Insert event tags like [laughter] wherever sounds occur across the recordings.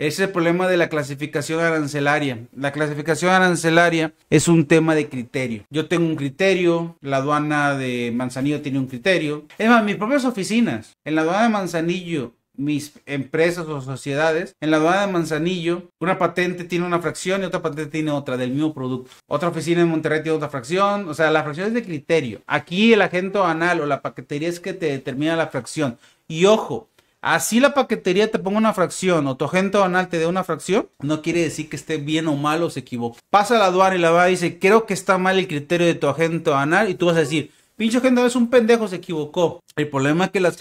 es el problema de la clasificación arancelaria. La clasificación arancelaria es un tema de criterio. Yo tengo un criterio, la aduana de Manzanillo tiene un criterio. Es más, mis propias oficinas, en la aduana de Manzanillo mis empresas o sociedades. En la aduana de Manzanillo, una patente tiene una fracción y otra patente tiene otra del mismo producto. Otra oficina en Monterrey tiene otra fracción. O sea, la fracción es de criterio. Aquí el agente anal o la paquetería es que te determina la fracción. Y ojo, Así la paquetería te ponga una fracción o tu agente anal te dé una fracción, no quiere decir que esté bien o mal o se equivoque. Pasa la aduana y la va y dice, creo que está mal el criterio de tu agente anal y tú vas a decir, pinche agente es un pendejo, se equivocó. El problema es que las,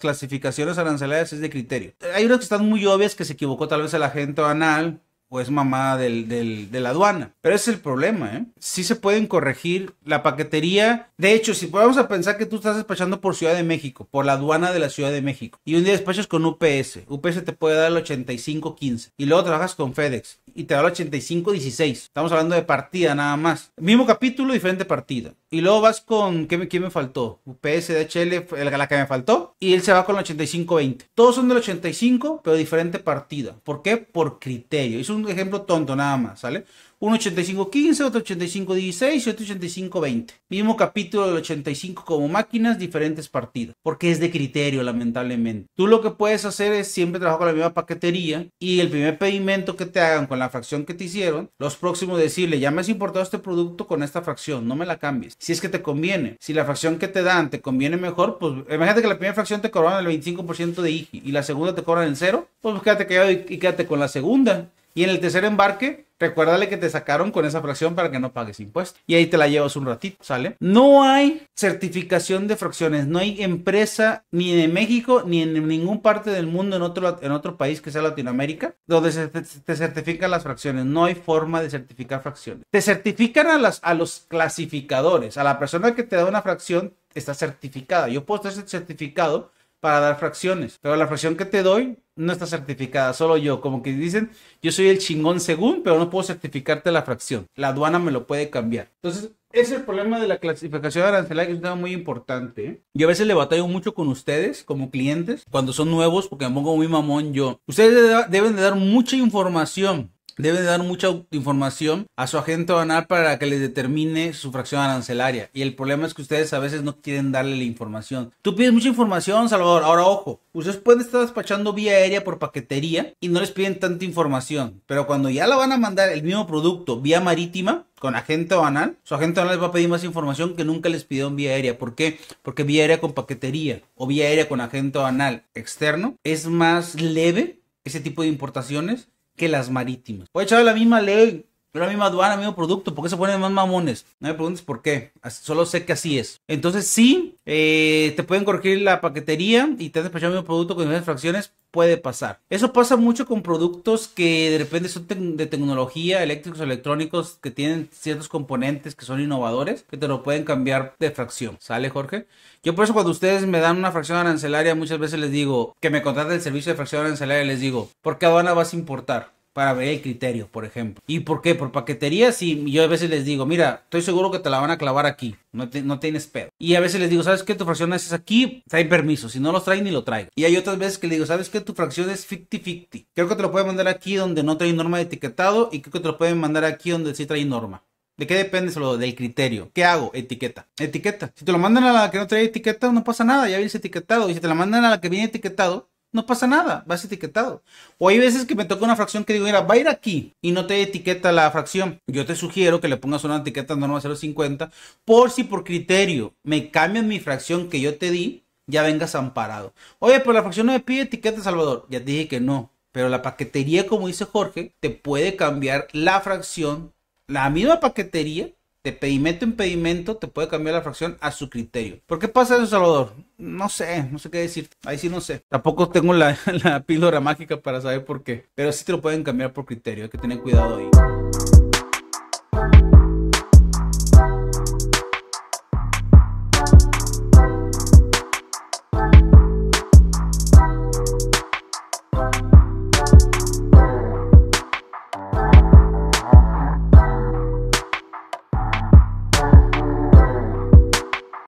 clasificaciones arancelarias es de criterio. Hay unas que están muy obvias que se equivocó tal vez el agente anal es mamá de la aduana. Pero ese es el problema, ¿eh? Sí se pueden corregir la paquetería. De hecho, si vamos a pensar que tú estás despachando por Ciudad de México, por la aduana de la Ciudad de México, y un día despachas con UPS, UPS te puede dar el 85-15, y luego trabajas con FedEx y te da el 85-16. Estamos hablando de partida nada más. Mismo capítulo, diferente partida. Y luego vas con. ¿Qué quién me faltó? UPS, DHL, la que me faltó. Y él se va con el 85-20. Todos son del 85, pero diferente partida. ¿Por qué? Por criterio. Es un ejemplo tonto nada más, ¿sale? Un 85.15, otro 85.16 y otro 85.20. Mismo capítulo del 85 como máquinas, diferentes partidas. Porque es de criterio, lamentablemente. Tú lo que puedes hacer es siempre trabajar con la misma paquetería y el primer pedimento que te hagan con la fracción que te hicieron, los próximos decirle, ya me has importado este producto con esta fracción, no me la cambies. Si es que te conviene, si la fracción que te dan te conviene mejor, pues imagínate que la primera fracción te cobran el 25% de IGI y la segunda te cobran el cero, pues, quédate callado y quédate con la segunda. Y en el tercer embarque, Recuérdale que te sacaron con esa fracción para que no pagues impuestos. Y ahí te la llevas un ratito, ¿sale? No hay certificación de fracciones. No hay empresa ni de México ni en ningún parte del mundo, en otro, en otro país que sea Latinoamérica, donde se te, certifican las fracciones. No hay forma de certificar fracciones. Te certifican a, las, a los clasificadores. A la persona que te da una fracción está certificada. Yo puedo estar certificado para dar fracciones, pero la fracción que te doy no está certificada, solo yo. Como que dicen, yo soy el chingón según, pero no puedo certificarte la fracción. La aduana me lo puede cambiar. Entonces, ese es el problema de la clasificación arancelaria, que es un tema muy importante. ¿eh? Yo a veces le batallo mucho con ustedes como clientes, cuando son nuevos, porque me pongo muy mamón yo. Ustedes deben de dar mucha información debe dar mucha información a su agente aduanal para que les determine su fracción arancelaria. Y el problema es que ustedes a veces no quieren darle la información. Tú pides mucha información, Salvador. Ahora, ojo, ustedes pueden estar despachando vía aérea por paquetería y no les piden tanta información. Pero cuando ya la van a mandar el mismo producto vía marítima, con agente aduanal, su agente aduanal les va a pedir más información que nunca les pidió en vía aérea. ¿Por qué? Porque vía aérea con paquetería o vía aérea con agente aduanal externo es más leve ese tipo de importaciones que las marítimas. a echar la misma ley pero la misma aduana, el mismo producto, ¿por qué se ponen más mamones? No me preguntes por qué, solo sé que así es. Entonces sí, eh, te pueden corregir la paquetería y te han despachado el mismo producto con diferentes fracciones, puede pasar. Eso pasa mucho con productos que de repente son de tecnología, eléctricos, electrónicos, que tienen ciertos componentes que son innovadores, que te lo pueden cambiar de fracción. ¿Sale, Jorge? Yo por eso cuando ustedes me dan una fracción arancelaria, muchas veces les digo que me contraten el servicio de fracción arancelaria, les digo, ¿por qué aduana vas a importar? para ver el criterio, por ejemplo. ¿Y por qué? Por paquetería, Si yo a veces les digo, mira, estoy seguro que te la van a clavar aquí, no, tienes pedo. Y a veces les digo, ¿sabes qué? Tu fracción es aquí, Trae permiso, si no los traen ni lo traigo. Y hay otras veces que les digo, ¿sabes qué? Tu fracción es 50-50. Creo que te lo pueden mandar aquí donde no trae norma de etiquetado y creo que te lo pueden mandar aquí donde sí trae norma. ¿De qué depende solo del criterio? ¿Qué hago? Etiqueta. Etiqueta. Si te lo mandan a la que no trae etiqueta, no pasa nada, ya vienes etiquetado. Y si te la mandan a la que viene etiquetado, no pasa nada, vas etiquetado. O hay veces que me toca una fracción que digo, mira, va a ir aquí y no te etiqueta la fracción. Yo te sugiero que le pongas una etiqueta norma 050 por si por criterio me cambian mi fracción que yo te di, ya vengas amparado. Oye, pero la fracción no me pide etiqueta, Salvador. Ya te dije que no. Pero la paquetería, como dice Jorge, te puede cambiar la fracción, la misma paquetería, de pedimento en pedimento te puede cambiar la fracción a su criterio. ¿Por qué pasa eso, Salvador? No sé, no sé qué decir. Ahí sí no sé. Tampoco tengo la, [laughs] la píldora mágica para saber por qué. Pero sí te lo pueden cambiar por criterio. Hay que tener cuidado ahí.